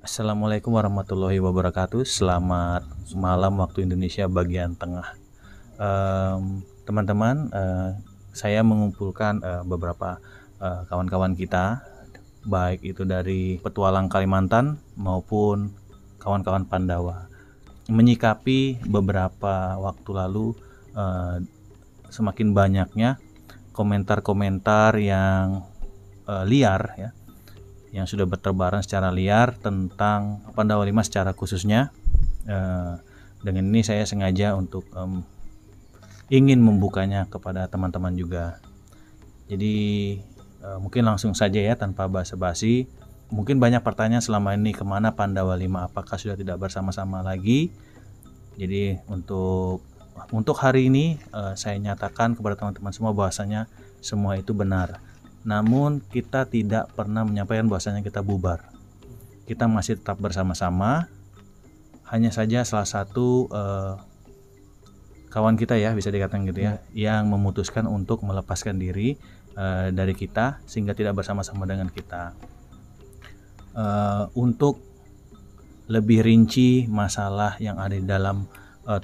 Assalamualaikum warahmatullahi wabarakatuh. Selamat malam waktu Indonesia bagian tengah. Teman-teman, um, uh, saya mengumpulkan uh, beberapa kawan eh, kawan-kawan kita, baik itu dari petualang Kalimantan maupun kawan-kawan Pandawa, menyikapi beberapa waktu lalu uh, semakin banyaknya komentar-komentar yang uh, liar ya yang sudah bertebaran secara liar tentang Pandawa 5 secara khususnya. Eh, dengan ini saya sengaja untuk ingin membukanya kepada teman-teman juga. Jadi eh, mungkin langsung saja ya tanpa basa-basi. Mungkin banyak pertanyaan selama ini kemana Pandawa 5 apakah sudah tidak bersama-sama lagi? Jadi untuk untuk hari ini eh, saya nyatakan kepada teman-teman semua bahwasanya semua itu benar namun kita tidak pernah menyampaikan bahwasanya kita bubar. Kita masih tetap bersama-sama, hanya saja salah satu uh, kawan kita ya bisa dikatakan gitu ya, ya. yang memutuskan untuk melepaskan diri uh, dari kita sehingga tidak bersama-sama dengan kita. Uh, untuk lebih rinci masalah yang ada di dalam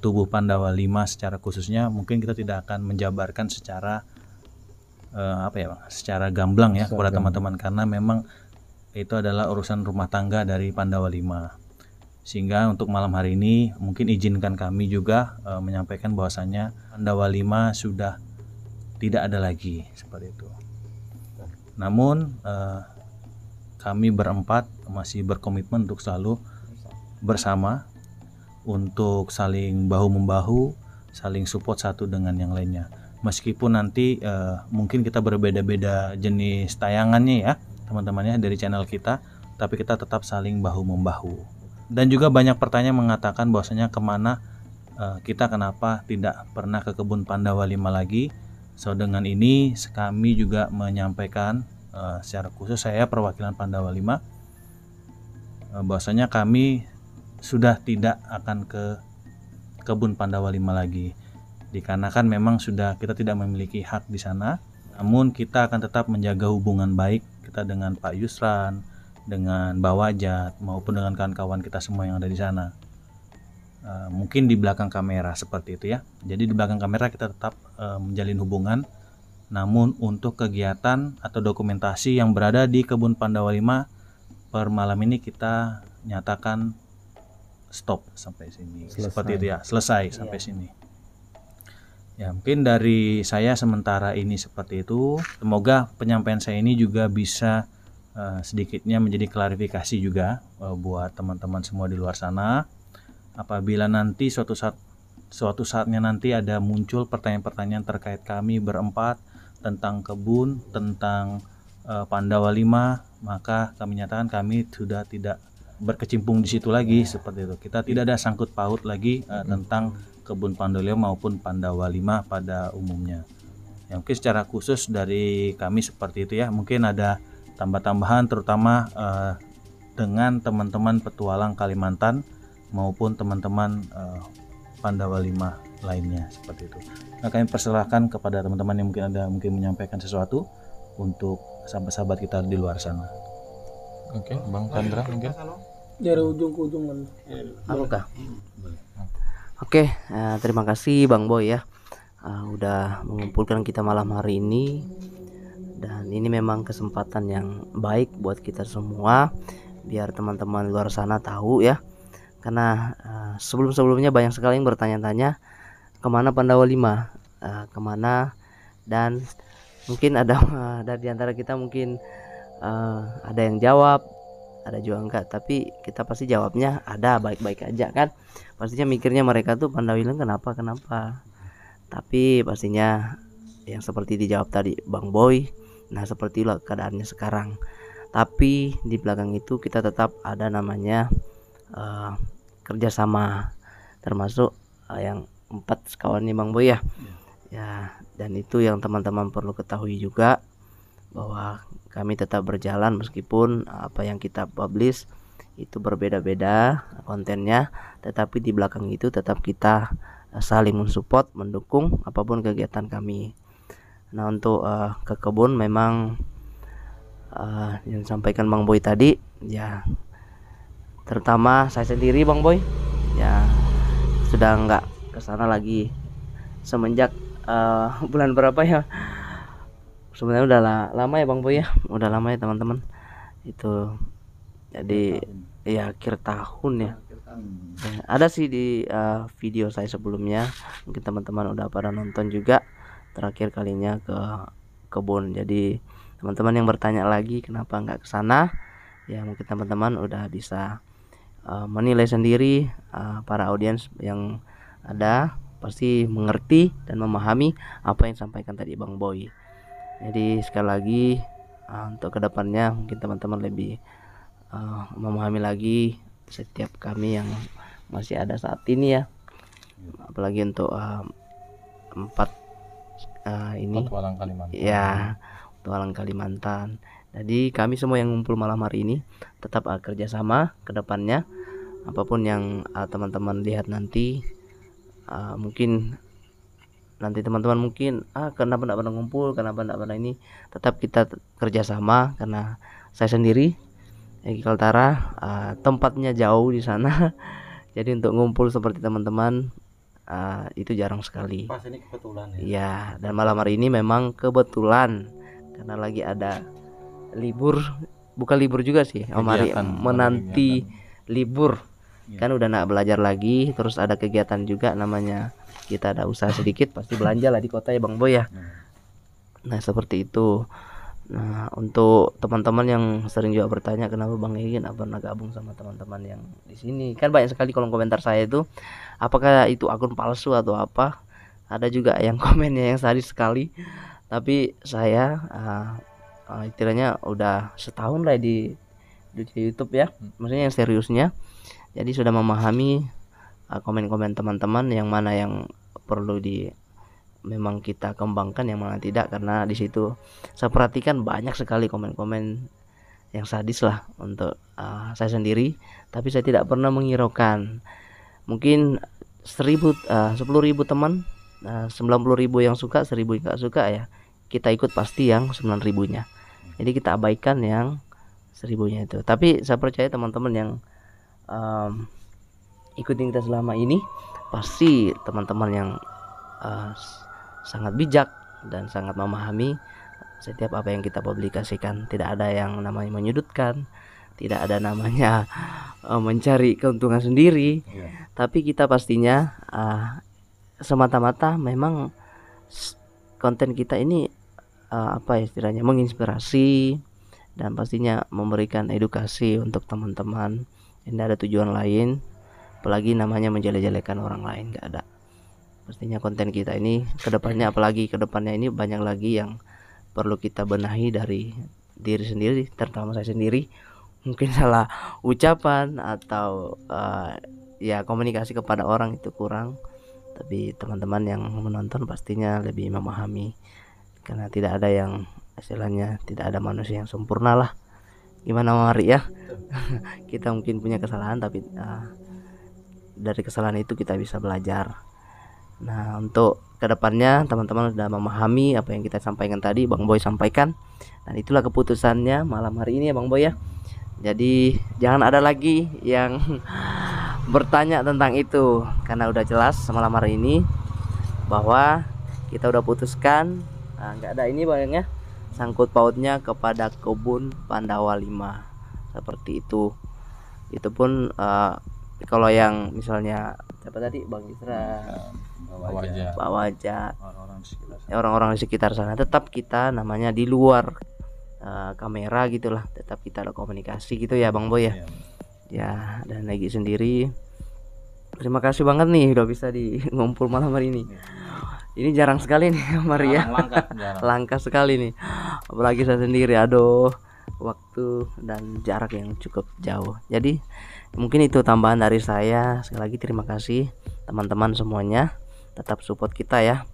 tubuh Pandawa 5 secara khususnya mungkin kita tidak akan menjabarkan secara uh, apa ya secara gamblang ya kepada teman-teman karena memang itu adalah urusan rumah tangga dari Pandawa 5 sehingga untuk malam hari ini mungkin izinkan kami juga uh, menyampaikan bahwasanya Pandawa 5 sudah tidak ada lagi seperti itu. Namun uh, kami berempat masih berkomitmen untuk selalu bersama untuk saling bahu membahu, saling support satu dengan yang lainnya meskipun nanti uh, mungkin kita berbeda-beda jenis tayangannya ya teman-temannya dari channel kita tapi kita tetap saling bahu membahu dan juga banyak pertanyaan mengatakan bahwasanya kemana uh, kita kenapa tidak pernah ke kebun Pandawa 5 lagi so dengan ini kami juga menyampaikan uh, secara khusus saya perwakilan Pandawa 5 uh, bahwasanya kami sudah tidak akan ke kebun Pandawa 5 lagi dikarenakan memang sudah kita tidak memiliki hak di sana. Namun kita akan tetap menjaga hubungan baik kita dengan Pak Yusran, dengan Bawajat maupun dengan kawan-kawan kita semua yang ada di sana. E, mungkin di belakang kamera seperti itu ya. Jadi di belakang kamera kita tetap e, menjalin hubungan. Namun untuk kegiatan atau dokumentasi yang berada di kebun Pandawa 5 per malam ini kita nyatakan stop sampai sini. Selesai. Seperti itu ya, selesai sampai iya. sini. Ya, mungkin dari saya sementara ini seperti itu. Semoga penyampaian saya ini juga bisa uh, sedikitnya menjadi klarifikasi juga uh, buat teman-teman semua di luar sana. Apabila nanti suatu saat suatu saatnya nanti ada muncul pertanyaan-pertanyaan terkait kami berempat tentang kebun, tentang uh, eh, Pandawa 5, maka kami nyatakan kami sudah tidak berkecimpung di situ lagi seperti itu. Kita tidak ada sangkut paut lagi uh, tentang kebun Pandolio maupun Pandawa 5 pada umumnya. Ya, mungkin secara khusus dari kami seperti itu ya. Mungkin ada tambah-tambahan terutama uh, dengan teman-teman petualang Kalimantan maupun teman-teman uh, Pandawa 5 lainnya seperti itu. Nah, kami persilahkan kepada teman-teman yang mungkin ada mungkin menyampaikan sesuatu untuk sahabat-sahabat kita di luar sana. Oke, okay, Bang Chandra mungkin dari ujung ke ujung kan oke uh, terima kasih Bang Boy ya uh, udah mengumpulkan kita malam hari ini dan ini memang kesempatan yang baik buat kita semua biar teman-teman luar sana tahu ya karena uh, sebelum-sebelumnya banyak sekali yang bertanya-tanya kemana Pandawa 5 uh, kemana dan mungkin ada uh, dari antara kita mungkin uh, ada yang jawab ada juga enggak tapi kita pasti jawabnya ada baik-baik aja kan pastinya mikirnya mereka tuh bilang kenapa kenapa tapi pastinya yang seperti dijawab tadi Bang Boy nah seperti lo keadaannya sekarang tapi di belakang itu kita tetap ada namanya uh, kerjasama termasuk uh, yang empat sekawan nih Bang Boy ya iya. ya dan itu yang teman-teman perlu ketahui juga bahwa kami tetap berjalan meskipun eh, apa yang kita publish itu berbeda-beda kontennya tetapi di belakang itu tetap kita eh, saling mensupport mendukung apapun kegiatan kami nah untuk uh, ke kebun memang uh, yang sampaikan Bang Boy tadi ya terutama saya sendiri Bang Boy ya sudah nggak kesana lagi semenjak uh, bulan berapa ya sebenarnya udah la lama ya bang boy ya udah lama ya teman-teman itu jadi akhir ya akhir tahun ya akhir tahun. Ya, ada sih di uh, video saya sebelumnya mungkin teman-teman udah pada nonton juga terakhir kalinya ke kebun jadi teman-teman yang bertanya lagi kenapa nggak ke sana ya mungkin teman-teman udah bisa uh, menilai sendiri uh, para audiens yang ada pasti mengerti dan memahami apa yang sampaikan tadi Bang Boy jadi sekali lagi uh, untuk kedepannya mungkin teman-teman lebih uh, memahami lagi setiap kami yang masih ada saat ini ya apalagi untuk uh, empat uh, ini Walang Kalimantan. ya untuk Walang Kalimantan jadi kami semua yang ngumpul malam hari ini tetap uh, kerjasama kedepannya apapun yang teman-teman uh, lihat nanti uh, mungkin nanti teman-teman mungkin ah kenapa tidak pernah ngumpul kenapa tidak pernah ini tetap kita kerjasama karena saya sendiri Egi Kaltara uh, tempatnya jauh di sana jadi untuk ngumpul seperti teman-teman uh, itu jarang sekali pas ini kebetulan ya. ya dan malam hari ini memang kebetulan karena lagi ada libur bukan libur juga sih Om Ari menanti kegiatan. libur Iya. kan udah nak belajar lagi terus ada kegiatan juga namanya kita ada usaha sedikit pasti belanja lah di kota ya bang boy ya iya. nah seperti itu nah untuk teman-teman yang sering juga bertanya kenapa bang ingin apa pernah gabung sama teman-teman yang di sini kan banyak sekali kolom komentar saya itu apakah itu akun palsu atau apa ada juga yang komennya yang sadis sekali tapi saya uh, uh, istilahnya udah setahun lah di di YouTube ya hmm. maksudnya yang seriusnya jadi sudah memahami uh, komen-komen teman-teman yang mana yang perlu di memang kita kembangkan yang mana tidak karena di situ saya perhatikan banyak sekali komen-komen yang sadis lah untuk uh, saya sendiri tapi saya tidak pernah menghiraukan mungkin seribu uh, sepuluh ribu teman uh, sembilan puluh ribu yang suka seribu yang gak suka ya kita ikut pasti yang sembilan ribunya jadi kita abaikan yang seribunya itu tapi saya percaya teman-teman yang um, ikutin kita selama ini pasti teman-teman yang uh, sangat bijak dan sangat memahami setiap apa yang kita publikasikan tidak ada yang namanya menyudutkan tidak ada namanya uh, mencari keuntungan sendiri yeah. tapi kita pastinya uh, semata-mata memang konten kita ini uh, apa ya istilahnya menginspirasi dan pastinya memberikan edukasi untuk teman-teman ini ada tujuan lain apalagi namanya menjelek-jelekan orang lain Gak ada pastinya konten kita ini kedepannya apalagi kedepannya ini banyak lagi yang perlu kita benahi dari diri sendiri terutama saya sendiri mungkin salah ucapan atau uh, ya komunikasi kepada orang itu kurang tapi teman-teman yang menonton pastinya lebih memahami karena tidak ada yang istilahnya tidak ada manusia yang sempurna lah gimana mari ya kita mungkin punya kesalahan tapi uh, dari kesalahan itu kita bisa belajar nah untuk kedepannya teman-teman sudah memahami apa yang kita sampaikan tadi Bang Boy sampaikan dan itulah keputusannya malam hari ini ya Bang Boy ya jadi jangan ada lagi yang bertanya tentang itu karena udah jelas malam hari ini bahwa kita udah putuskan ah, nggak nah, ada ini bang ya sangkut pautnya kepada kebun Pandawa 5 seperti itu itu pun uh, kalau yang misalnya siapa tadi Bang Isra Pak Wajah orang-orang di sekitar sana tetap kita namanya di luar uh, kamera gitulah tetap kita ada komunikasi gitu ya Bang Boy ya iya, ya dan lagi sendiri terima kasih banget nih udah bisa di ngumpul malam hari ini iya ini jarang sekali nih Maria. Langka, langka sekali nih. Apalagi saya sendiri, aduh, waktu dan jarak yang cukup jauh. Jadi mungkin itu tambahan dari saya. Sekali lagi terima kasih teman-teman semuanya. Tetap support kita ya.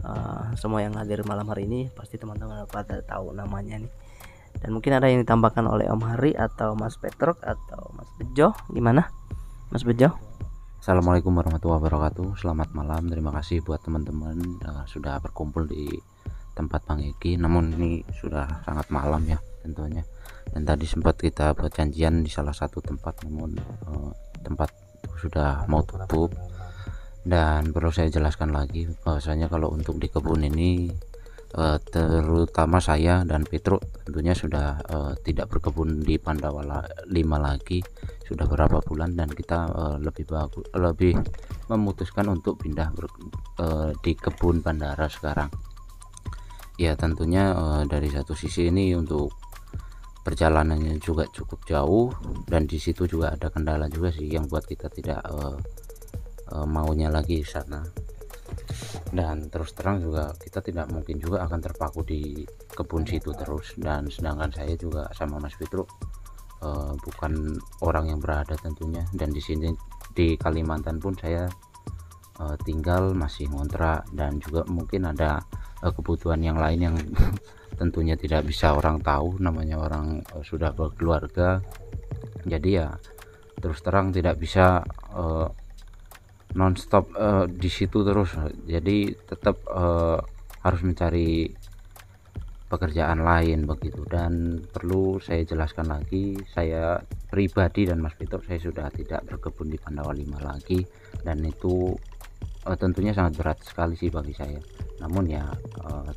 Uh, semua yang hadir malam hari ini pasti teman-teman pada tahu namanya nih. Dan mungkin ada yang ditambahkan oleh Om Hari atau Mas Petrok atau Mas Bejo, gimana? Mas Bejo? Assalamualaikum warahmatullahi wabarakatuh Selamat malam Terima kasih buat teman-teman uh, Sudah berkumpul di tempat Bang Eki Namun ini sudah sangat malam ya tentunya Dan tadi sempat kita berjanjian di salah satu tempat Namun uh, tempat sudah mau tutup Dan perlu saya jelaskan lagi bahwasanya kalau untuk di kebun ini Eh, terutama saya dan Petro tentunya sudah eh, tidak berkebun di Pandawa 5 lagi sudah berapa bulan dan kita eh, lebih bagus lebih memutuskan untuk pindah di kebun bandara sekarang ya tentunya dari satu sisi ini untuk perjalanannya juga cukup jauh dan di situ juga ada kendala juga sih yang buat kita tidak uh, uh, maunya lagi sana Gitu. dan terus terang juga kita tidak mungkin juga akan terpaku di kebun situ terus dan sedangkan saya juga sama Mas Fitro uh, eh, bukan orang yang berada tentunya dan di sini di Kalimantan pun saya uh, tinggal masih ngontrak dan juga mungkin ada uh, kebutuhan yang lain yang tentunya tidak bisa orang tahu namanya orang uh, sudah berkeluarga jadi ya terus terang tidak bisa uh, nonstop uh, di situ terus jadi tetap uh, eh, harus mencari pekerjaan lain begitu dan perlu saya jelaskan lagi saya pribadi dan Mas Peter saya sudah tidak berkebun di Pandawa 5 lagi dan itu uh, tentunya sangat berat sekali sih bagi saya namun ya uh,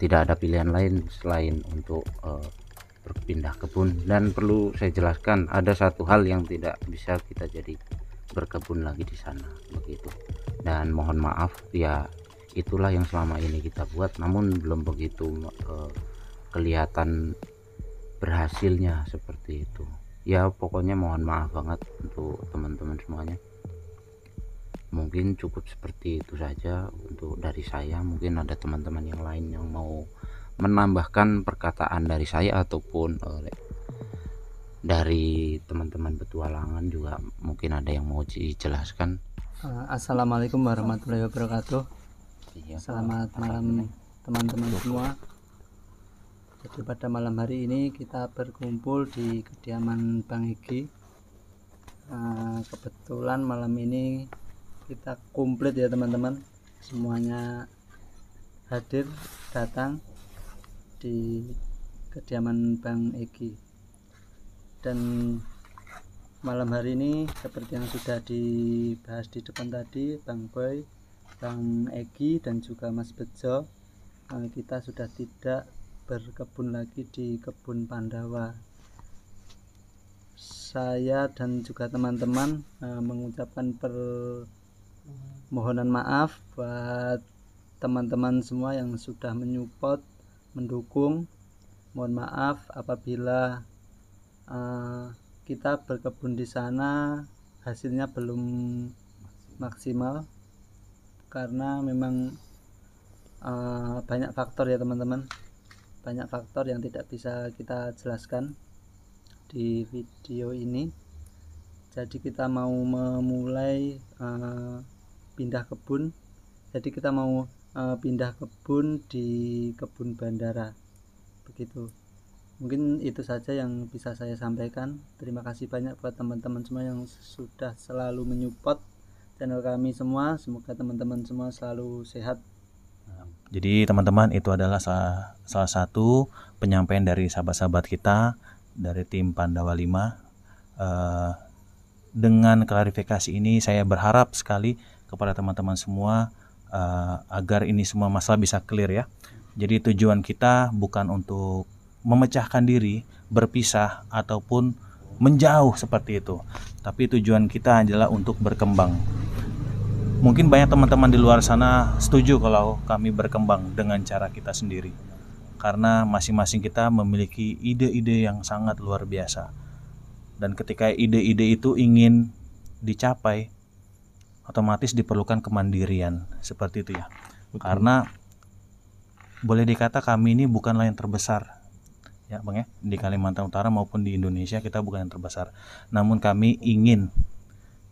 tidak ada pilihan lain selain untuk uh, berpindah kebun dan perlu saya jelaskan ada satu hal yang tidak bisa kita jadi berkebun lagi di sana begitu dan mohon maaf ya itulah yang selama ini kita buat namun belum begitu eh, kelihatan berhasilnya seperti itu ya pokoknya mohon maaf banget untuk teman-teman semuanya mungkin cukup seperti itu saja untuk dari saya mungkin ada teman-teman yang lain yang mau menambahkan perkataan dari saya ataupun uh, dari teman-teman petualangan juga mungkin ada yang mau dijelaskan. Eh, Assalamualaikum warahmatullahi wabarakatuh. Iya, Selamat malam teman-teman semua. Jadi pada malam hari ini kita berkumpul di kediaman Bang Egi. Eh, kebetulan malam ini kita komplit ya teman-teman. Semuanya hadir datang di kediaman Bang Egi dan malam hari ini seperti yang sudah dibahas di depan tadi Bang Boy, Bang Egi dan juga Mas Bejo eh, kita sudah tidak berkebun lagi di kebun Pandawa saya dan juga teman-teman eh, mengucapkan permohonan maaf buat teman-teman semua yang sudah menyupport mendukung mohon maaf apabila Eh, kita berkebun di sana hasilnya belum maksimal karena memang uh, banyak faktor ya teman-teman banyak faktor yang tidak bisa kita jelaskan di video ini jadi kita mau memulai uh, pindah kebun jadi kita mau uh, pindah kebun di kebun bandara begitu mungkin itu saja yang bisa saya sampaikan terima kasih banyak buat teman-teman semua yang sudah selalu menyupport channel kami semua semoga teman-teman semua selalu sehat nah, jadi teman-teman itu adalah salah, salah satu penyampaian dari sahabat-sahabat kita dari tim Pandawa 5 uh, eh, dengan klarifikasi ini saya berharap sekali kepada teman-teman semua uh, agar ini semua masalah bisa clear ya jadi tujuan kita bukan untuk memecahkan diri, berpisah ataupun menjauh seperti itu. Tapi tujuan kita adalah untuk berkembang. Mungkin banyak teman-teman di luar sana setuju kalau kami berkembang dengan cara kita sendiri. Karena masing-masing kita memiliki ide-ide yang sangat luar biasa. Dan ketika ide-ide itu ingin dicapai, otomatis diperlukan kemandirian seperti itu ya. Betul. Karena boleh dikata kami ini bukanlah yang terbesar ya Bang ya di Kalimantan Utara maupun di Indonesia kita bukan yang terbesar namun kami ingin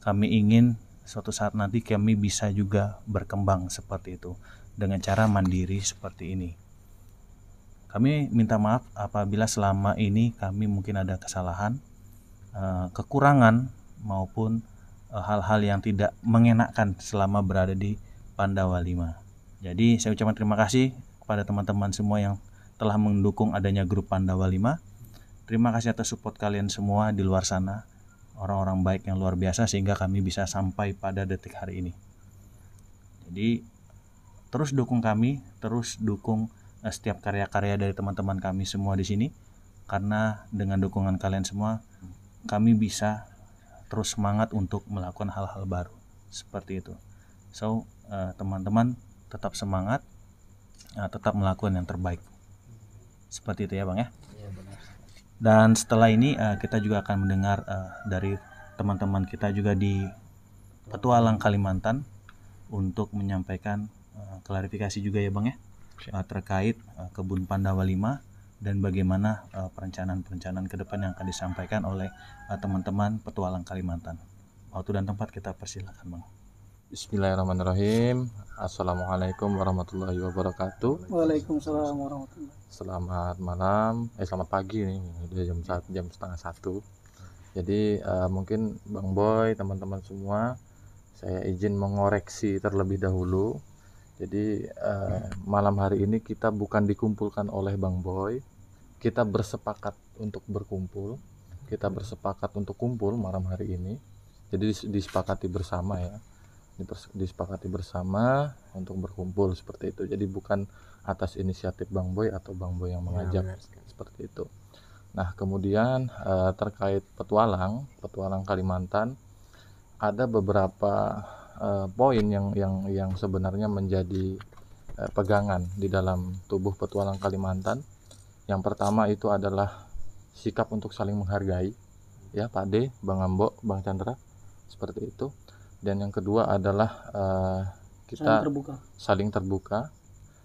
kami ingin suatu saat nanti kami bisa juga berkembang seperti itu dengan cara mandiri seperti ini kami minta maaf apabila selama ini kami mungkin ada kesalahan eh, kekurangan maupun eh, hal-hal yang tidak mengenakan selama berada di Pandawa 5. Jadi saya ucapkan terima kasih kepada teman-teman semua yang telah mendukung adanya grup Pandawa 5. Terima kasih atas support kalian semua di luar sana, orang-orang baik yang luar biasa sehingga kami bisa sampai pada detik hari ini. Jadi terus dukung kami, terus dukung eh, setiap karya-karya dari teman-teman kami semua di sini karena dengan dukungan kalian semua kami bisa terus semangat untuk melakukan hal-hal baru seperti itu. So, eh, teman-teman uh, tetap semangat, uh, tetap melakukan yang terbaik seperti itu ya bang ya, iya, dan setelah ini uh, kita juga akan mendengar uh, dari teman-teman kita juga di Petualang Kalimantan untuk menyampaikan uh, klarifikasi juga ya bang ya uh, terkait uh, kebun Pandawa 5 dan bagaimana perencanaan-perencanaan ke depan yang akan disampaikan oleh teman-teman uh, petualang Kalimantan. Waktu dan tempat kita persilahkan, Bang. Bismillahirrahmanirrahim Assalamualaikum warahmatullahi wabarakatuh Waalaikumsalam warahmatullahi Selamat malam Eh selamat pagi nih Udah jam, jam setengah satu Jadi uh, mungkin Bang Boy teman-teman semua Saya izin mengoreksi terlebih dahulu Jadi uh, malam hari ini kita bukan dikumpulkan oleh Bang Boy Kita bersepakat untuk berkumpul Kita bersepakat untuk kumpul malam hari ini Jadi disepakati bersama ya disepakati bersama untuk berkumpul seperti itu. Jadi bukan atas inisiatif Bang Boy atau Bang Boy yang ya, mengajak ya, seperti itu. Nah, kemudian eh, terkait petualang, petualang Kalimantan ada beberapa eh, poin yang yang yang sebenarnya menjadi eh, pegangan di dalam tubuh petualang Kalimantan. Yang pertama itu adalah sikap untuk saling menghargai ya Pak D, Bang Ambo, Bang Chandra seperti itu dan yang kedua adalah uh, kita saling terbuka. saling terbuka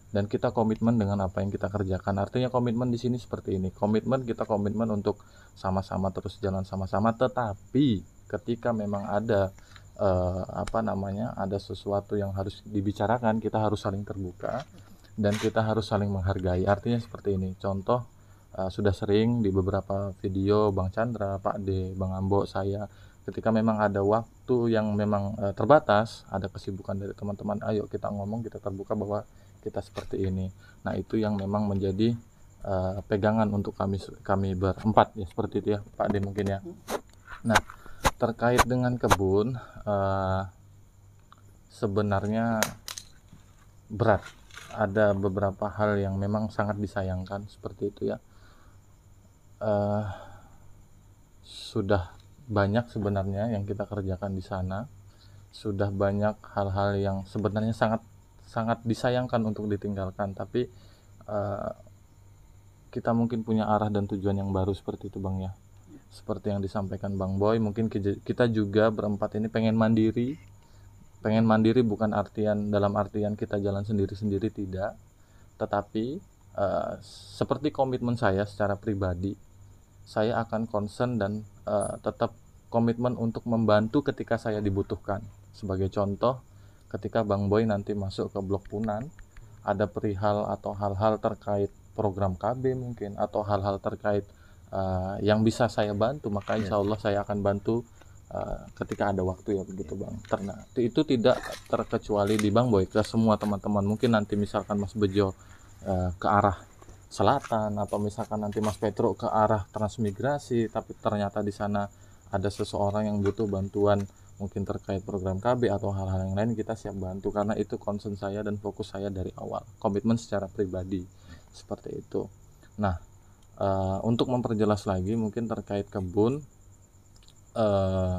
dan kita komitmen dengan apa yang kita kerjakan artinya komitmen di sini seperti ini komitmen kita komitmen untuk sama-sama terus jalan sama-sama tetapi ketika memang ada uh, apa namanya ada sesuatu yang harus dibicarakan kita harus saling terbuka dan kita harus saling menghargai artinya seperti ini contoh uh, sudah sering di beberapa video Bang Chandra, Pak D, Bang Ambo, saya ketika memang ada waktu yang memang uh, terbatas, ada kesibukan dari teman-teman, ayo kita ngomong, kita terbuka bahwa kita seperti ini. Nah, itu yang memang menjadi uh, pegangan untuk kami kami berempat ya seperti itu ya, Pak De mungkin ya. Nah, terkait dengan kebun uh, sebenarnya berat. Ada beberapa hal yang memang sangat disayangkan seperti itu ya. Uh, sudah banyak sebenarnya yang kita kerjakan di sana. Sudah banyak hal-hal yang sebenarnya sangat sangat disayangkan untuk ditinggalkan, tapi uh, kita mungkin punya arah dan tujuan yang baru seperti itu, Bang ya. Seperti yang disampaikan Bang Boy, mungkin kita juga berempat ini pengen mandiri. Pengen mandiri bukan artian dalam artian kita jalan sendiri-sendiri tidak, tetapi uh, seperti komitmen saya secara pribadi saya akan concern dan uh, tetap komitmen untuk membantu ketika saya dibutuhkan. Sebagai contoh, ketika Bang Boy nanti masuk ke Blok Punan, ada perihal atau hal-hal terkait program KB mungkin atau hal-hal terkait uh, yang bisa saya bantu, maka iya. insya Allah saya akan bantu uh, ketika ada waktu ya begitu iya. Bang. Karena itu tidak terkecuali di Bang Boy ke semua teman-teman. Mungkin nanti misalkan Mas Bejo uh, ke arah selatan atau misalkan nanti Mas Petro ke arah transmigrasi tapi ternyata di sana ada seseorang yang butuh bantuan mungkin terkait program KB atau hal-hal yang lain kita siap bantu karena itu concern saya dan fokus saya dari awal komitmen secara pribadi seperti itu nah uh, untuk memperjelas lagi mungkin terkait kebun uh, eh,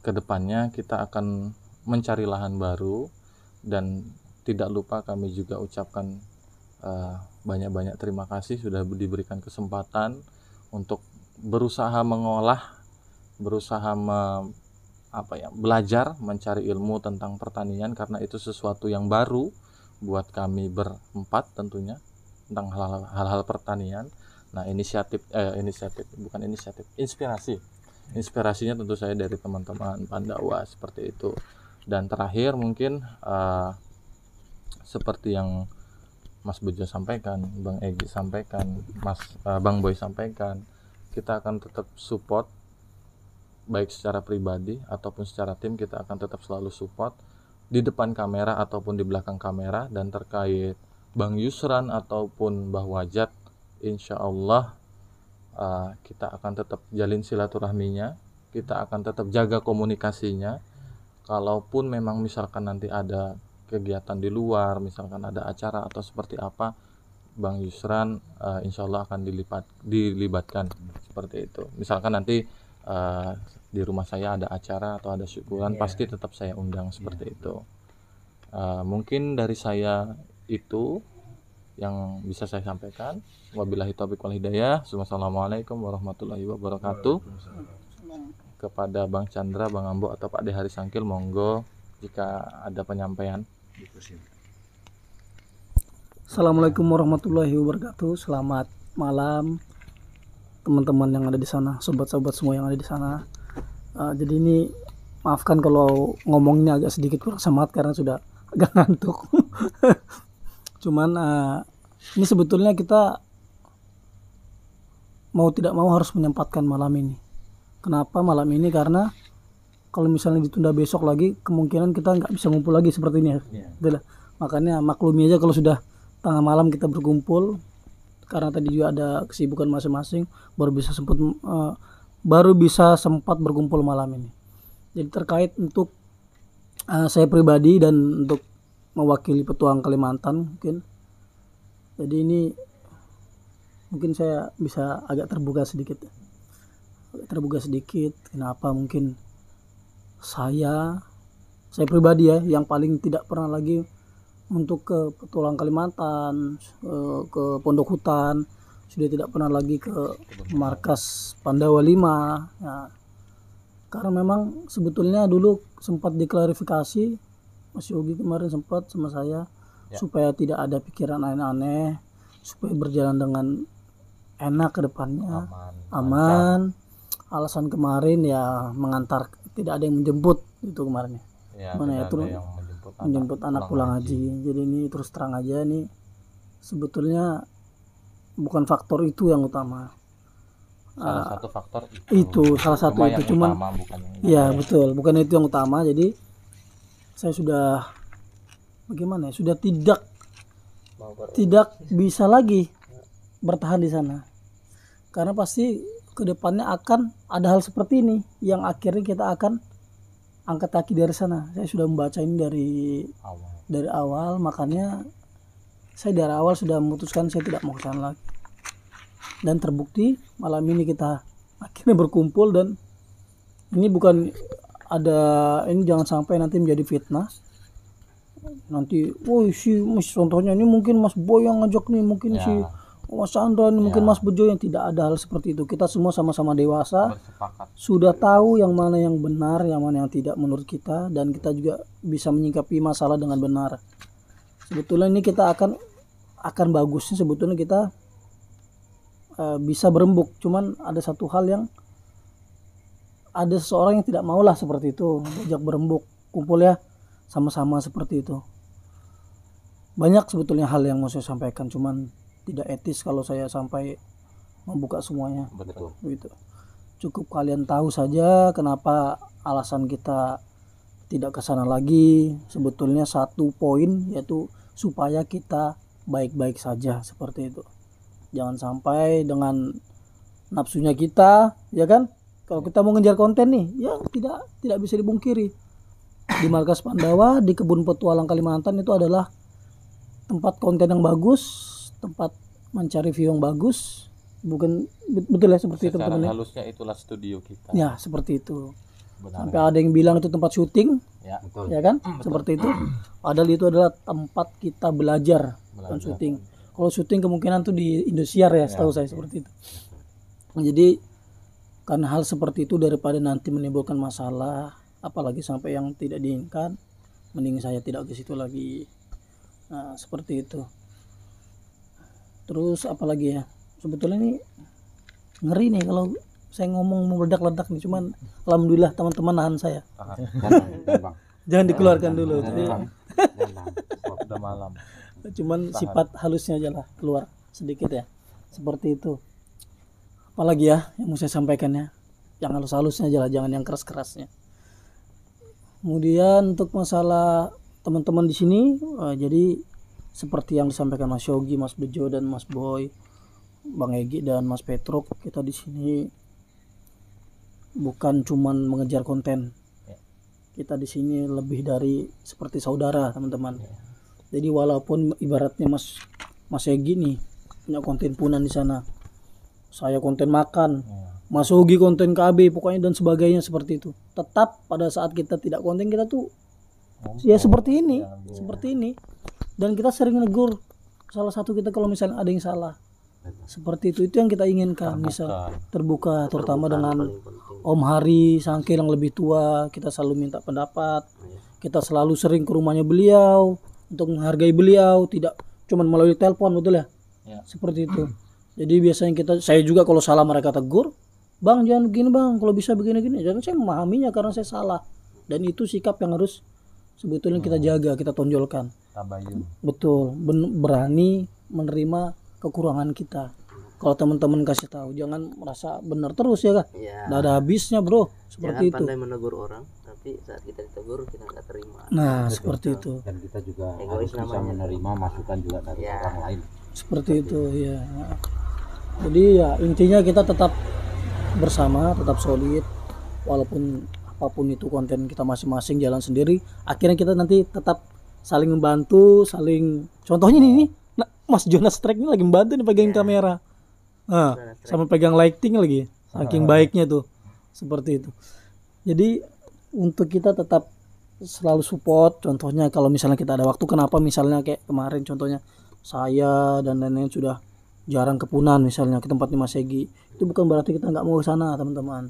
kedepannya kita akan mencari lahan baru dan tidak lupa kami juga ucapkan Eh, banyak-banyak terima kasih sudah diberikan kesempatan untuk berusaha mengolah, berusaha me, apa ya, belajar mencari ilmu tentang pertanian karena itu sesuatu yang baru buat kami berempat tentunya tentang hal-hal pertanian. Nah, inisiatif eh, inisiatif bukan inisiatif, inspirasi. Inspirasinya tentu saya dari teman-teman Pandawa seperti itu. Dan terakhir mungkin uh, seperti yang Mas Bejo sampaikan, Bang Egi sampaikan, Mas uh, Bang Boy sampaikan, kita akan tetap support baik secara pribadi ataupun secara tim kita akan tetap selalu support di depan kamera ataupun di belakang kamera dan terkait Bang Yusran ataupun Mbah Wajat insya Allah uh, kita akan tetap jalin silaturahminya kita akan tetap jaga komunikasinya kalaupun memang misalkan nanti ada kegiatan di luar misalkan ada acara atau seperti apa Bang Yusran uh, insya Allah akan dilipat dilibatkan seperti itu misalkan nanti uh, di rumah saya ada acara atau ada syukuran yeah. pasti tetap saya undang seperti yeah. itu uh, mungkin dari saya itu yang bisa saya sampaikan wabillahi taufiq wal hidayah Assalamualaikum warahmatullahi wabarakatuh kepada Bang Chandra, Bang Ambo atau Pak De Hari Sangkil monggo jika ada penyampaian Assalamualaikum warahmatullahi wabarakatuh. Selamat malam teman-teman yang ada di sana, sobat-sobat semua yang ada di sana. Uh, jadi ini maafkan kalau ngomongnya agak sedikit kurang semangat karena sudah agak ngantuk. Cuman uh, ini sebetulnya kita mau tidak mau harus menyempatkan malam ini. Kenapa malam ini? Karena kalau misalnya ditunda besok lagi kemungkinan kita nggak bisa ngumpul lagi seperti ini ya yeah. Iya. Gitu makanya maklumi aja kalau sudah tengah malam kita berkumpul karena tadi juga ada kesibukan masing-masing baru bisa sempat uh, eh, baru bisa sempat berkumpul malam ini jadi terkait untuk uh, saya pribadi dan untuk mewakili petuang Kalimantan mungkin jadi ini mungkin saya bisa agak terbuka sedikit ya. terbuka sedikit kenapa mungkin saya saya pribadi ya yang paling tidak pernah lagi untuk ke Petulang Kalimantan eh, ke Pondok Hutan sudah tidak pernah lagi ke markas Pandawa 5 ya. karena memang sebetulnya dulu sempat diklarifikasi Mas Yogi kemarin sempat sama saya ya. supaya tidak ada pikiran aneh-aneh supaya berjalan dengan enak ke depannya aman, aman. alasan kemarin ya mengantar tidak ada yang menjemput itu kemarin ya, mana ya, ya terus menjemput, menjemput anak, anak pulang haji. haji jadi ini terus terang aja ini sebetulnya bukan faktor itu yang utama salah uh, satu faktor itu, itu salah satu cuma itu cuman utama, bukan ya betul bukan itu yang utama jadi saya sudah bagaimana ya sudah tidak tidak bisa lagi bertahan di sana karena pasti kedepannya akan ada hal seperti ini yang akhirnya kita akan angkat kaki dari sana. Saya sudah membaca ini dari awal. dari awal, makanya saya dari awal sudah memutuskan saya tidak mau kesana lagi. Dan terbukti malam ini kita akhirnya berkumpul dan ini bukan ada ini jangan sampai nanti menjadi fitnah. Nanti, oh si, contohnya ini mungkin Mas Boy yang ngajak nih, mungkin ya. si Mas Chandra ini ya. mungkin Mas Bejo yang tidak ada hal seperti itu. Kita semua sama-sama dewasa, sudah tahu yang mana yang benar, yang mana yang tidak menurut kita, dan kita juga bisa menyingkapi masalah dengan benar. Sebetulnya ini kita akan akan bagusnya sebetulnya kita uh, bisa berembuk, cuman ada satu hal yang ada seseorang yang tidak maulah seperti itu, ajak berembuk, kumpul ya sama-sama seperti itu. Banyak sebetulnya hal yang mau saya sampaikan, cuman tidak etis kalau saya sampai membuka semuanya. Betul. Gitu. Cukup kalian tahu saja kenapa alasan kita tidak ke sana lagi. Sebetulnya satu poin yaitu supaya kita baik-baik saja seperti itu. Jangan sampai dengan nafsunya kita, ya kan? Kalau kita mau ngejar konten nih, ya tidak tidak bisa dibungkiri. Di markas Pandawa, di kebun petualang Kalimantan itu adalah tempat konten yang bagus, tempat mencari view yang bagus bukan betul ya seperti itu teman-teman ya? halusnya itulah studio kita ya seperti itu Benar. sampai ada yang bilang itu tempat syuting ya, betul. ya kan hmm, betul. seperti itu padahal itu adalah tempat kita belajar, belajar. syuting kalau syuting kemungkinan tuh di Indosiar ya, ya setahu saya seperti itu jadi karena hal seperti itu daripada nanti menimbulkan masalah apalagi sampai yang tidak diinginkan mending saya tidak ke situ lagi nah, seperti itu terus apalagi ya sebetulnya ini ngeri nih kalau saya ngomong meledak-ledak nih cuman alhamdulillah teman-teman nahan saya jangan, dikeluarkan dulu jadi malam cuman sifat halusnya aja lah keluar sedikit ya seperti itu apalagi ya yang mau saya sampaikan ya yang halus-halusnya aja lah jangan yang keras-kerasnya kemudian untuk masalah teman-teman di sini eh, jadi seperti yang disampaikan Mas Yogi, Mas Bejo dan Mas Boy, Bang Egi dan Mas Petruk, kita di sini bukan cuman mengejar konten. Ya. Kita di sini lebih dari seperti saudara, teman-teman. Ya. Jadi walaupun ibaratnya Mas Mas Egi nih punya konten punan di sana. Saya konten makan. Ya. Mas Yogi konten KB pokoknya dan sebagainya seperti itu. Tetap pada saat kita tidak konten kita tuh ya seperti ini, seperti ini dan kita sering negur salah satu kita kalau misalnya ada yang salah seperti itu itu yang kita inginkan terbuka. bisa terbuka terutama terbuka dengan Om Hari Sangkil yang lebih tua kita selalu minta pendapat iya. kita selalu sering ke rumahnya beliau untuk menghargai beliau tidak cuma melalui telepon betul ya, ya. seperti itu jadi biasanya kita saya juga kalau salah mereka tegur bang jangan begini bang kalau bisa begini gini jangan saya memahaminya karena saya salah dan itu sikap yang harus sebetulnya hmm. kita jaga kita tonjolkan Tabayun. betul berani menerima kekurangan kita kalau teman-teman kasih tahu jangan merasa benar terus ya kak ya. ada habisnya bro seperti jangan itu pandai menegur orang tapi saat kita ditegur kita nggak terima nah Betul. seperti itu dan kita juga Egois harus namanya. bisa menerima masukan juga dari ya. orang lain seperti itu, itu ya jadi ya intinya kita tetap bersama tetap solid walaupun apapun itu konten kita masing-masing jalan sendiri akhirnya kita nanti tetap saling membantu saling contohnya ini, nih nah, Mas Jonas Trek ini lagi membantu nih pegang yeah. kamera nah, sama pegang lighting lagi saking ah. baiknya tuh seperti itu jadi untuk kita tetap selalu support contohnya kalau misalnya kita ada waktu kenapa misalnya kayak kemarin contohnya saya dan lain-lain sudah jarang kepunan misalnya ke tempatnya Mas Egi itu bukan berarti kita nggak mau ke sana teman-teman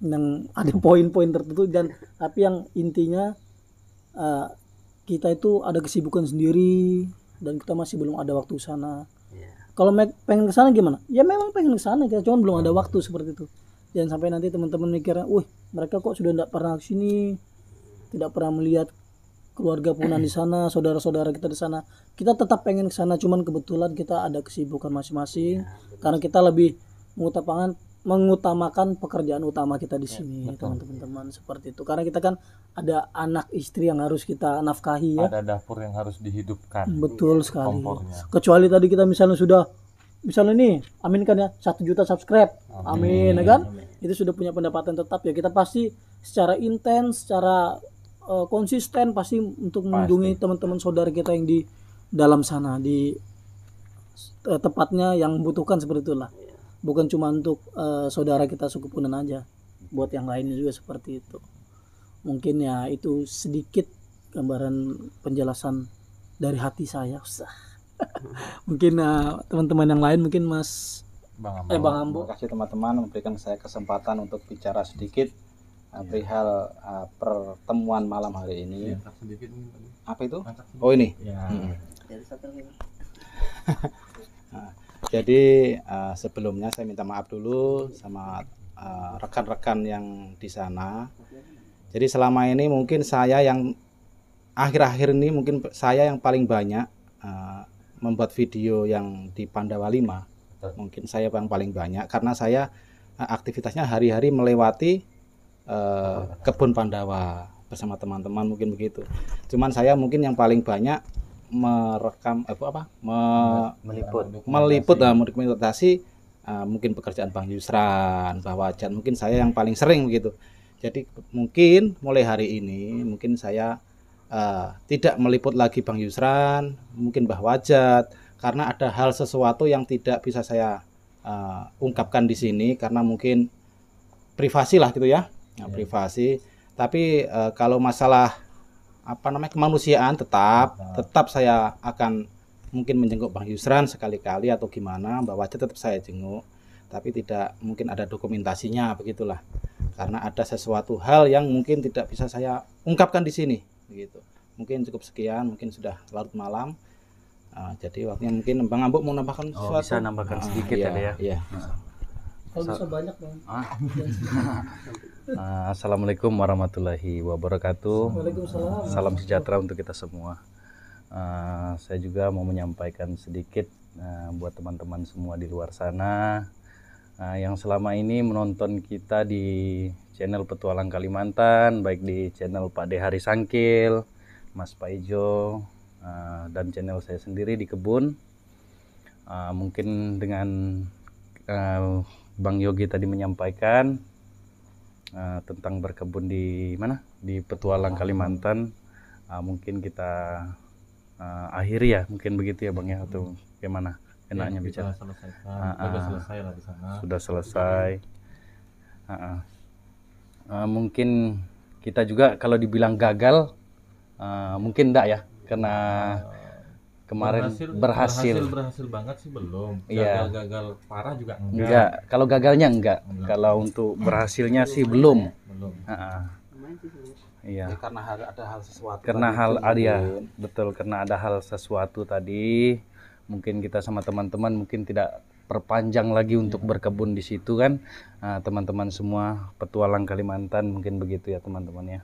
yang ada poin-poin tertentu dan tapi yang intinya uh, kita itu ada kesibukan sendiri dan kita masih belum ada waktu sana. Yeah. Kalau pengen ke sana gimana? Ya memang pengen ke sana, kita cuma belum ada waktu seperti itu. Jangan sampai nanti teman-teman mikirnya, "Wih, mereka kok sudah tidak pernah ke sini, tidak pernah melihat keluarga punan di sana, saudara-saudara kita di sana." Kita tetap pengen ke sana, cuman kebetulan kita ada kesibukan masing-masing yeah, iya, karena kita lebih mengutamakan mengutamakan pekerjaan utama kita di ya, sini teman teman-teman seperti itu karena kita kan ada anak istri yang harus kita nafkahi ya ada dapur yang harus dihidupkan betul iya, sekali kompornya. kecuali tadi kita misalnya sudah misalnya nih amin kan ya satu juta subscribe amin, amin ya kan amin. itu sudah punya pendapatan tetap ya kita pasti secara intens secara uh, konsisten pasti untuk mengunjungi teman-teman saudara kita yang di dalam sana di uh, tepatnya yang membutuhkan seperti itulah bukan cuma untuk uh, saudara kita suku punan aja buat yang lainnya juga seperti itu mungkin ya itu sedikit gambaran penjelasan dari hati saya usah mungkin teman eh, teman-teman yang lain mungkin mas Bang Ambo. Eh, Bang Ambo. Terima kasih teman-teman memberikan saya kesempatan untuk bicara sedikit uh, perihal uh, pertemuan malam hari ini. Iya, Apa itu? Oh ini. Ya. Hmm. Jadi uh, sebelumnya saya minta maaf dulu sama eh, rekan-rekan uh, yang di sana. Jadi selama ini mungkin saya yang akhir-akhir ini mungkin saya yang paling banyak uh, membuat video yang di Pandawa 5. Mungkin saya yang paling banyak karena saya uh, aktivitasnya hari-hari melewati uh, kebun Pandawa bersama teman-teman mungkin begitu. Cuman saya mungkin yang paling banyak merekam apa apa me, meliput meliput lah mendokumentasi uh, ah, mungkin pekerjaan Bang Yusran, Bang Wajan, mungkin saya yang paling sering begitu. Jadi mungkin mulai hari ini mungkin saya uh, tidak meliput lagi Bang Yusran, mungkin Bang Wajat karena ada hal sesuatu yang tidak bisa saya uh, ungkapkan di sini karena mungkin privasi lah gitu ya. Nah, privasi. Tapi uh, kalau masalah apa namanya kemanusiaan tetap Mata. tetap saya akan mungkin menjenguk Bang Yusran sekali-kali atau gimana Mbak Wajah tetap saya jenguk tapi tidak mungkin ada dokumentasinya begitulah karena ada sesuatu hal yang mungkin tidak bisa saya ungkapkan di sini begitu mungkin cukup sekian mungkin sudah larut malam uh, jadi waktunya mungkin Bang Ambuk mau nambahkan oh, sesuatu bisa nambahkan ah, sedikit uh, ya, ya, ya. Kalau bisa banyak bang Ah. Ah, assalamualaikum warahmatullahi wabarakatuh. Salam sejahtera untuk kita semua. Ah, saya juga mau menyampaikan sedikit ah, buat teman-teman semua di luar sana yang selama ini menonton kita di channel Petualang Kalimantan, baik di channel Pak Hari Sangkil, Mas Paijo dan channel saya sendiri di kebun. mungkin dengan Bang Yogi tadi menyampaikan uh, tentang berkebun di mana di Petualang Kalimantan uh, mungkin kita uh, akhiri ya mungkin begitu ya bang ya atau gimana enaknya ya, bicara selesai Uh, uh, selesai lah di sana sudah selesai uh, uh. Uh, mungkin kita juga kalau dibilang gagal uh, mungkin enggak ya karena ah kemarin berhasil berhasil berhasil, berhasil banget sih belum gagal yeah. gagal parah juga enggak enggak kalau gagalnya enggak, enggak. kalau untuk hmm. berhasilnya sih belum belum Iya. Ya, karena hal, ada hal sesuatu. Karena hal ada ah, ya, betul karena ada hal sesuatu tadi mungkin kita sama teman-teman mungkin tidak perpanjang lagi iya. untuk berkebun di situ kan ah, teman-teman semua petualang Kalimantan mungkin begitu ya teman-teman ya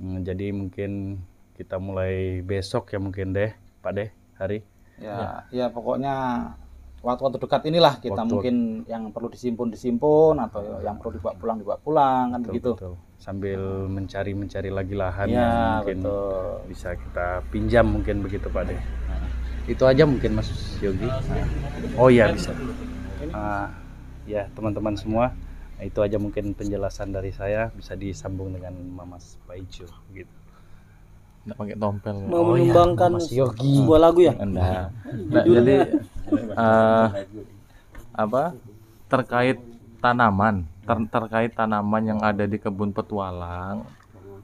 hmm, jadi mungkin kita mulai besok ya mungkin deh Pak De hari ya ya, ya pokoknya waktu-waktu dekat inilah kita waktu, mungkin yang perlu disimpun disimpun atau yang perlu dibawa pulang dibawa pulang kan betul, begitu betul. sambil mencari mencari lagi lahan ya, mungkin betul. bisa kita pinjam mungkin begitu Pak De nah, itu aja mungkin Mas Yogi nah. oh ya bisa Nah, ya teman-teman semua itu aja mungkin penjelasan dari saya bisa disambung dengan Mamas Paijo gitu nggak pakai tompel mau oh, iya. menyumbangkan ya, Mas Yogi sebuah lagu ya nah, nah jadi uh, apa terkait tanaman ter terkait tanaman yang ada di kebun petualang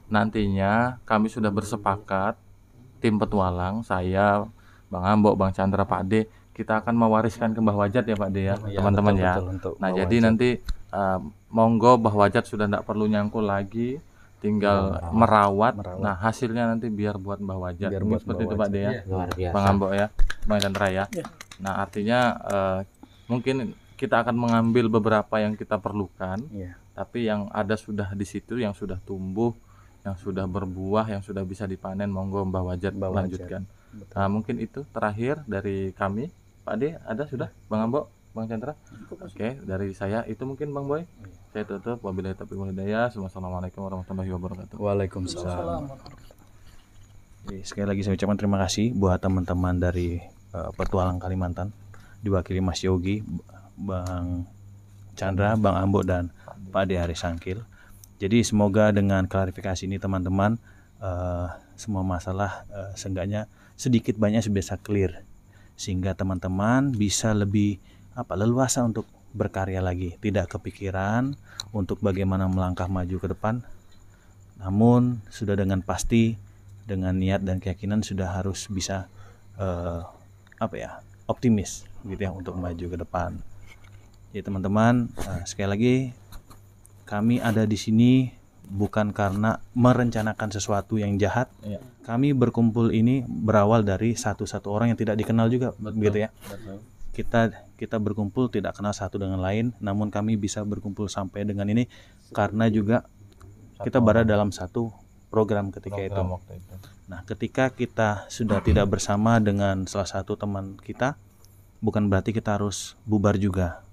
nantinya kami sudah bersepakat tim petualang saya Bang Ambok Bang Chandra Pak D kita akan mewariskan ke Mbah Wajat ya Pak D ya iya, teman-teman ya, ya. nah jadi Wajat. nanti uh, monggo Mbah Wajat sudah tidak perlu nyangkul lagi tinggal merawat. merawat. merawat. Nah, hasilnya nanti biar buat Mbah Wajar. Biar buat seperti itu Pak Dea, iya, ya. Bang Ambo ya, Bang Raya. ya. Nah, artinya eh, mungkin kita akan mengambil beberapa yang kita perlukan. Iya. Tapi yang ada sudah di situ yang sudah tumbuh, yang sudah berbuah, yang sudah bisa dipanen monggo Mbah Wajar Mbah lanjutkan. Nah, mungkin itu terakhir dari kami. Pak De, ada sudah Bang Ambo? Bang Chandra? Oke, okay, dari saya itu mungkin Bang Boy. Saya tutup. Wabillahi taufiq wal hidayah. Wassalamualaikum warahmatullahi wabarakatuh. Waalaikumsalam. Sekali lagi saya ucapkan terima kasih buat teman-teman dari uh, Petualang Kalimantan diwakili Mas Yogi, Bang Chandra, Bang Ambo dan Pak Ade Sangkil. Jadi semoga dengan klarifikasi ini teman-teman uh, semua masalah uh, seenggaknya sedikit banyak bisa clear sehingga teman-teman bisa lebih apa leluasa untuk berkarya lagi, tidak kepikiran untuk bagaimana melangkah maju ke depan. Namun sudah dengan pasti dengan niat dan keyakinan sudah harus bisa eh, apa ya, optimis gitu ya untuk maju ke depan. Jadi teman-teman, eh, sekali lagi kami ada di sini bukan karena merencanakan sesuatu yang jahat. Ya. Kami berkumpul ini berawal dari satu-satu orang yang tidak dikenal juga, betul, gitu ya. Betul kita kita berkumpul tidak kenal satu dengan lain, namun kami bisa berkumpul sampai dengan ini karena juga kita berada dalam satu program ketika itu. Nah, ketika kita sudah tidak bersama dengan salah satu teman kita, bukan berarti kita harus bubar juga.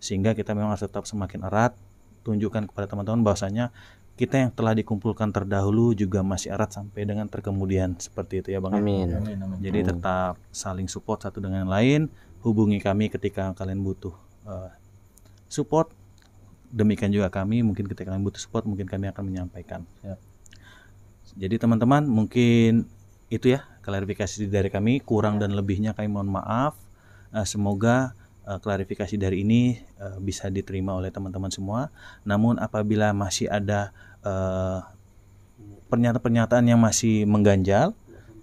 Sehingga kita memang harus tetap semakin erat, tunjukkan kepada teman-teman bahwasanya kita yang telah dikumpulkan terdahulu juga masih erat sampai dengan terkemudian seperti itu ya bang. Ya? Amin. amin. Jadi tetap saling support satu dengan lain, hubungi kami ketika kalian butuh uh, support. Demikian juga kami, mungkin ketika kalian butuh support, mungkin kami akan menyampaikan. Ya. Jadi teman-teman, mungkin itu ya klarifikasi dari kami. Kurang dan lebihnya kami mohon maaf. Uh, semoga uh, klarifikasi dari ini uh, bisa diterima oleh teman-teman semua. Namun apabila masih ada pernyataan-pernyataan yang masih mengganjal,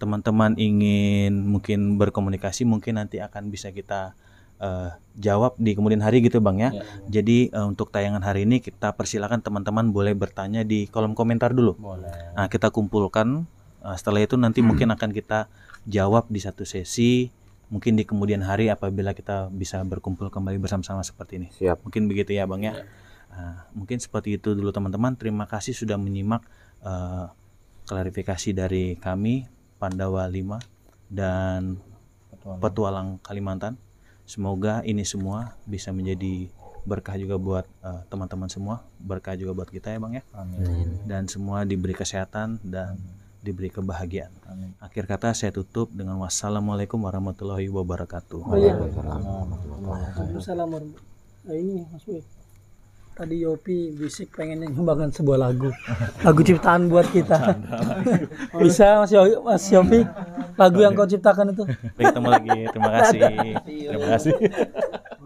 teman-teman ingin mungkin berkomunikasi mungkin nanti akan bisa kita uh, jawab di kemudian hari gitu bang ya. ya. Jadi uh, untuk tayangan hari ini kita persilakan teman-teman boleh bertanya di kolom komentar dulu. Boleh. Nah kita kumpulkan. Uh, setelah itu nanti hmm. mungkin akan kita jawab di satu sesi. Mungkin di kemudian hari apabila kita bisa berkumpul kembali bersama-sama seperti ini. Siap. Mungkin begitu ya bang ya. ya. Uh, mungkin seperti itu dulu teman-teman. Terima kasih sudah menyimak uh, klarifikasi dari kami. Pandawa 5 dan Petualang, Petualang Kalimantan. Semoga ini semua bisa menjadi berkah juga buat eh, teman-teman uh, semua, berkah juga buat kita ya Bang ya. Amin. Dan semua diberi kesehatan dan Amin. diberi kebahagiaan. Amin. Akhir kata saya tutup dengan wassalamualaikum warahmatullahi wabarakatuh. Waalaikumsalam warahmatullahi wabarakatuh. Eh, ini Mas tadi Yopi bisik pengen nyumbangkan sebuah lagu lagu ciptaan buat kita bisa Mas, Yopi, Mas Yopi lagu yang kau ciptakan itu baik ketemu lagi terima kasih terima kasih